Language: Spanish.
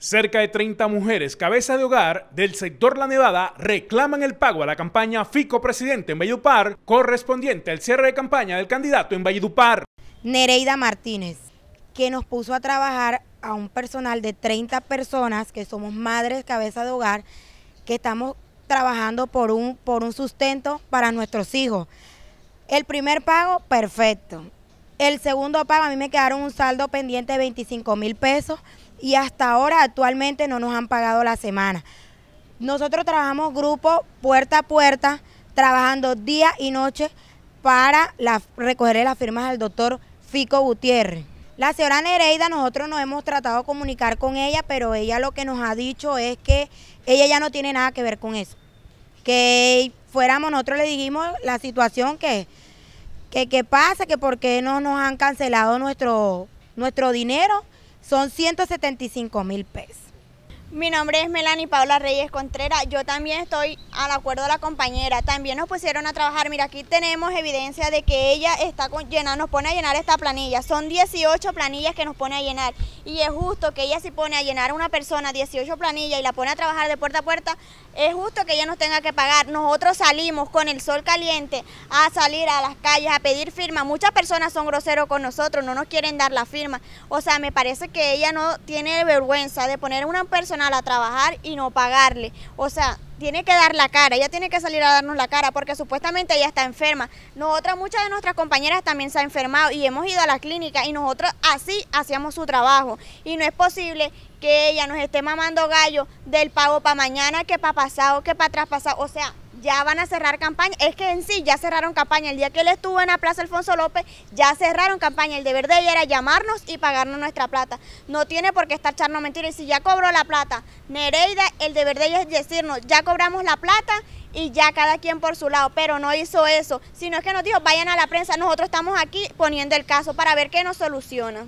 Cerca de 30 mujeres cabeza de hogar del sector La Nevada reclaman el pago a la campaña Fico Presidente en Valledupar correspondiente al cierre de campaña del candidato en Valledupar. Nereida Martínez, que nos puso a trabajar a un personal de 30 personas que somos madres cabeza de hogar, que estamos trabajando por un, por un sustento para nuestros hijos. El primer pago, perfecto. El segundo pago a mí me quedaron un saldo pendiente de 25 mil pesos y hasta ahora actualmente no nos han pagado la semana. Nosotros trabajamos grupo puerta a puerta, trabajando día y noche para recoger las firmas del doctor Fico Gutiérrez. La señora Nereida, nosotros nos hemos tratado de comunicar con ella, pero ella lo que nos ha dicho es que ella ya no tiene nada que ver con eso. Que fuéramos, nosotros le dijimos la situación que que qué pasa, que por qué no nos han cancelado nuestro, nuestro dinero, son 175 mil pesos. Mi nombre es Melanie Paula Reyes Contreras. Yo también estoy al acuerdo de la compañera. También nos pusieron a trabajar. Mira, aquí tenemos evidencia de que ella está con, nos pone a llenar esta planilla. Son 18 planillas que nos pone a llenar. Y es justo que ella si pone a llenar a una persona 18 planillas y la pone a trabajar de puerta a puerta, es justo que ella nos tenga que pagar. Nosotros salimos con el sol caliente a salir a las calles a pedir firma. Muchas personas son groseros con nosotros, no nos quieren dar la firma. O sea, me parece que ella no tiene vergüenza de poner a una persona a trabajar y no pagarle. O sea, tiene que dar la cara, ella tiene que salir a darnos la cara porque supuestamente ella está enferma. Nosotras, muchas de nuestras compañeras también se han enfermado y hemos ido a la clínica y nosotros así hacíamos su trabajo. Y no es posible que ella nos esté mamando gallo del pago para mañana, que para pasado, que para pasado, O sea, ya van a cerrar campaña. Es que en sí ya cerraron campaña. El día que él estuvo en la Plaza Alfonso López, ya cerraron campaña. El deber de ella era llamarnos y pagarnos nuestra plata. No tiene por qué estar echando mentiras. Y si ya cobró la plata, Nereida, el deber de ella es decirnos, ya cobramos la plata y ya cada quien por su lado, pero no hizo eso, sino es que nos dijo, vayan a la prensa, nosotros estamos aquí poniendo el caso para ver qué nos soluciona.